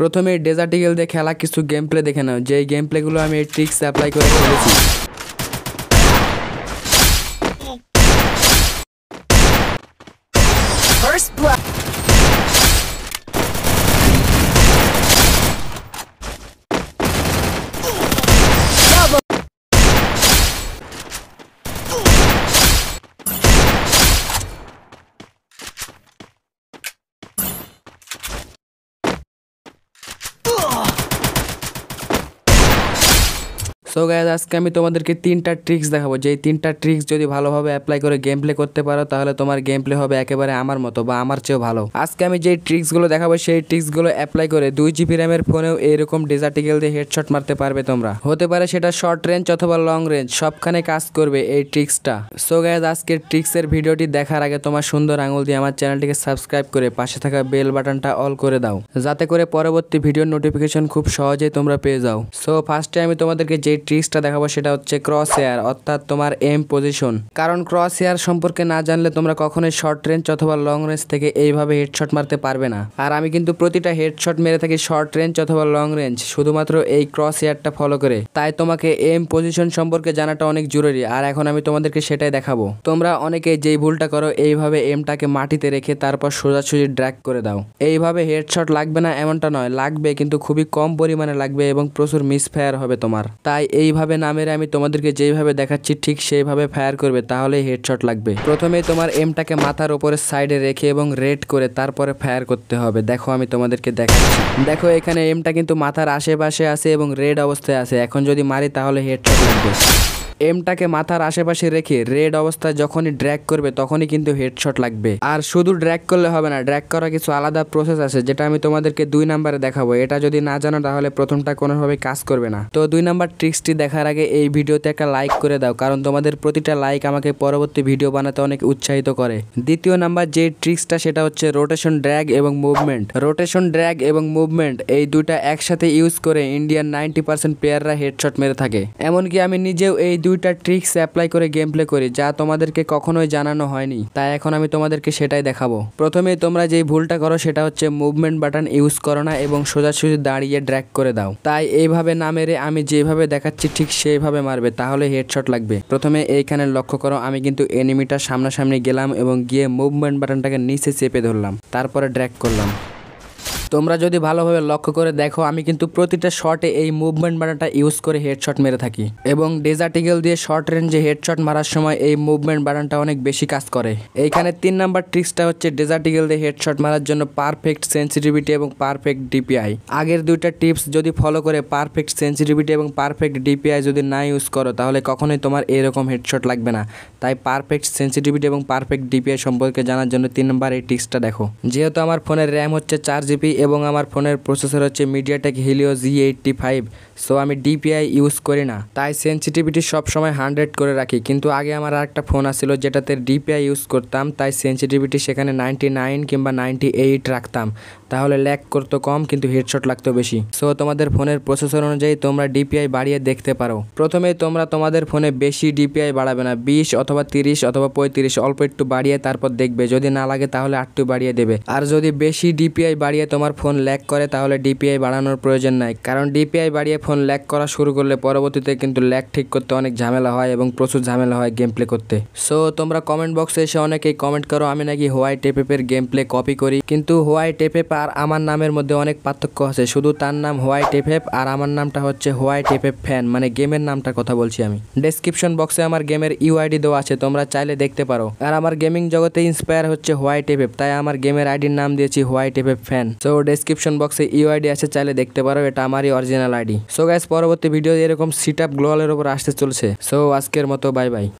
প্রথমে ডেজার্ট দিয়ে খেলা কিছু গেম প্লে দেখে নাও যে গেম প্লেগুলো আমি এই ট্রিক্স অ্যাপ্লাই করে খেলেছি First blood. সো গাইজ আজকে আমি তোমাদেরকে তিনটা ট্রিক্স দেখাবো যেই তিনটা ট্রিক্স যদি ভালোভাবে অ্যাপ্লাই করে গেম প্লে করতে পারো তাহলে তোমার গেম প্লে হবে একেবারে আমার মতো বা আমার চেয়েও ভালো আজকে আমি যেই ট্রিক্সগুলো দেখাবো সেই ট্রিক্সগুলো অ্যাপ্লাই করে দুই জিবি র্যামের ফোনেও এরকম ডেজার্টিকেল দিয়ে হেডশট মারতে পারবে তোমরা হতে পারে সেটা শর্ট রেঞ্জ অথবা লং রেঞ্জ সবখানে কাজ করবে এই ট্রিক্সটা সো গাইজ আজকের ট্রিক্সের ভিডিওটি দেখার আগে তোমার সুন্দর আঙুল দিয়ে আমার চ্যানেলটিকে সাবস্ক্রাইব করে পাশে থাকা বেল বাটনটা অল করে দাও যাতে করে পরবর্তী ভিডিওর নোটিফিকেশন খুব সহজেই তোমরা পেয়ে যাও সো ফার্স্টে আমি তোমাদেরকে যে ট্রিক্সটা দেখাবো সেটা হচ্ছে ক্রস এয়ার অর্থাৎ তোমার এম পজিশন কারণ ক্রস এয়ার সম্পর্কে না জানলে তোমরা কখনোই শর্ট রেঞ্জ অথবা লং রেঞ্জ থেকে এইভাবে হেডশট মারতে পারবে না আর আমি কিন্তু প্রতিটা হেডশট মেরে থাকি শর্ট রেঞ্জ অথবা লং রেঞ্জ শুধুমাত্র এই ক্রস এয়ারটা ফলো করে তাই তোমাকে এম পজিশন সম্পর্কে জানাটা অনেক জরুরি আর এখন আমি তোমাদেরকে সেটাই দেখাবো তোমরা অনেকে যেই ভুলটা করো এইভাবে এমটাকে মাটিতে রেখে তারপর সোজাসুজি ড্র্যাক করে দাও এইভাবে হেডশট লাগবে না এমনটা নয় লাগবে কিন্তু খুবই কম পরিমাণে লাগবে এবং প্রচুর মিসফায়ার হবে তোমার তাই এইভাবে নামেরে আমি তোমাদেরকে যেইভাবে দেখাচ্ছি ঠিক সেইভাবে ফায়ার করবে তাহলে হেডশট লাগবে প্রথমে তোমার এমটাকে মাথার উপরে সাইডে রেখে এবং রেড করে তারপরে ফায়ার করতে হবে দেখো আমি তোমাদেরকে দেখাচ্ছি দেখো এখানে এমটা কিন্তু মাথার আশেপাশে আছে এবং রেড অবস্থায় আছে এখন যদি মারি তাহলে হেডশট লাগবে এমটাকে মাথার আশেপাশে রেখে রেড অবস্থায় যখনই ড্র্যাগ করবে তখনই কিন্তু হেডশট লাগবে আর শুধু ড্র্যাগ করলে হবে না ড্র্যাগ করা কিছু আলাদা প্রসেস আছে যেটা আমি তোমাদেরকে দুই নাম্বারে দেখাবো এটা যদি না জানো তাহলে প্রথমটা কোনোভাবে কাজ করবে না তো দুই নাম্বার ট্রিক্সটি দেখার আগে এই ভিডিওতে একটা লাইক করে দাও কারণ তোমাদের প্রতিটা লাইক আমাকে পরবর্তী ভিডিও বানাতে অনেক উৎসাহিত করে দ্বিতীয় নাম্বার যে ট্রিক্সটা সেটা হচ্ছে রোটেশন ড্র্যাগ এবং মুভমেন্ট রোটেশন ড্র্যাগ এবং মুভমেন্ট এই দুইটা একসাথে ইউজ করে ইন্ডিয়ান নাইনটি পার্সেন্ট প্লেয়াররা হেডশট মেরে থাকে এমনকি আমি নিজেও এই দুই দুইটা ট্রিক্স অ্যাপ্লাই করে গেম প্লে করি যা তোমাদেরকে কখনোই জানানো হয়নি তাই এখন আমি তোমাদেরকে সেটাই দেখাবো প্রথমেই তোমরা যেই ভুলটা করো সেটা হচ্ছে মুভমেন্ট বাটন ইউজ করো না এবং সোজাসুজি দাঁড়িয়ে ড্র্যাক করে দাও তাই এইভাবে না মেরে আমি যেভাবে দেখাচ্ছি ঠিক সেইভাবে মারবে তাহলে হেডশট লাগবে প্রথমে এইখানে লক্ষ্য করো আমি কিন্তু এনিমিটার সামনাসামনি গেলাম এবং গিয়ে মুভমেন্ট বাটনটাকে নিচে চেপে ধরলাম তারপরে ড্র্যাক করলাম তোমরা যদি ভালোভাবে লক্ষ্য করে দেখো আমি কিন্তু প্রতিটা শটে এই মুভমেন্ট বাটনটা ইউজ করে হেডশট মেরে থাকি এবং ডেজার্টিগেল দিয়ে শর্ট রেঞ্জে হেডশট মারার সময় এই মুভমেন্ট বানানটা অনেক বেশি কাজ করে এইখানে তিন নাম্বার ট্রিক্সটা হচ্ছে ডেজার্টিগেল দিয়ে হেডশট মারার জন্য পারফেক্ট সেন্সিটিভিটি এবং পারফেক্ট ডিপিআই আগের দুইটা টিপস যদি ফলো করে পারফেক্ট সেন্সিটিভিটি এবং পারফেক্ট ডিপিআই যদি না ইউজ করো তাহলে কখনোই তোমার এরকম হেডশট লাগবে না তাই পারফেক্ট সেন্সিটিভিটি এবং পারফেক্ট ডিপিআই সম্পর্কে জানার জন্য তিন নাম্বার এই টিক্সটা দেখো যেহেতু আমার ফোনের র্যাম হচ্ছে চার জিবি এবং আমার ফোনের প্রসেসর হচ্ছে MediaTek Helio G eighty five so আমি ডিপিআই ইউজ করি না তাই সেন্সিটিভিটি সবসময় হান্ড্রেড করে রাখি কিন্তু আগে আমার আরেকটা ফোন আসছিল যেটাতে ডিপিআই ইউজ করতাম তাই সেন্সিটিভিটি সেখানে নাইনটি নাইন কিংবা নাইনটি এইট রাখতাম তাহলে ল্যাক করতো কম কিন্তু হেডশট লাগতো বেশি সো তোমাদের ফোনের প্রসেসর অনুযায়ী তোমরা ডিপিআই বাড়িয়ে দেখতে পারো প্রথমে তোমরা তোমাদের ফোনে বেশি ডিপিআই বাড়াবে না বিশ অথবা তিরিশ অথবা পঁয়ত্রিশ অল্প একটু বাড়িয়ে তারপর দেখবে যদি না লাগে তাহলে আটটু বাড়িয়ে দেবে আর যদি বেশি ডিপিআই বাড়িয়ে তোমার আমার ফোন ল্যাগ করে তাহলে ডিপিআই বাড়ানোর প্রয়োজন নাই কারণ ডিপিআই বাড়িয়ে ফোন ল্যাগ করা শুরু করলে পরবর্তীতে কিন্তু ল্যাগ ঠিক করতে অনেক ঝামেলা হয় এবং প্রচুর ঝামেলা হয় গেম প্লে করতে সো তোমরা কমেন্ট বক্সে এসে অনেকেই কমেন্ট করো আমি নাকি হোয়াই এপের গেম প্লে কপি করি কিন্তু হোয়াই এপ আর আমার নামের মধ্যে অনেক পার্থক্য আছে শুধু তার নাম হোয়াই টেপেপ আর আমার নামটা হচ্ছে হোয়াই টেপেপ ফ্যান মানে গেমের নামটা কথা বলছি আমি ডেসক্রিপশন বক্সে আমার গেমের ইউআইডি e দেওয়া আছে তোমরা চাইলে দেখতে পারো আর আমার গেমিং জগতে ইন্সপায়ার হচ্ছে হোয়াই টেপেপ তাই আমার গেমের আইডির নাম দিয়েছি why F fan so description বক্সে ইউ আইডি আছে চাইলে দেখতে পারো এটা আমারই অরিজিনাল আইডি সো গ্যাস পরবর্তী ভিডিও এরকম সিট আপ গ্লোয়ালের ওপর আসতে চলছে সো আজকের মতো বাই বাই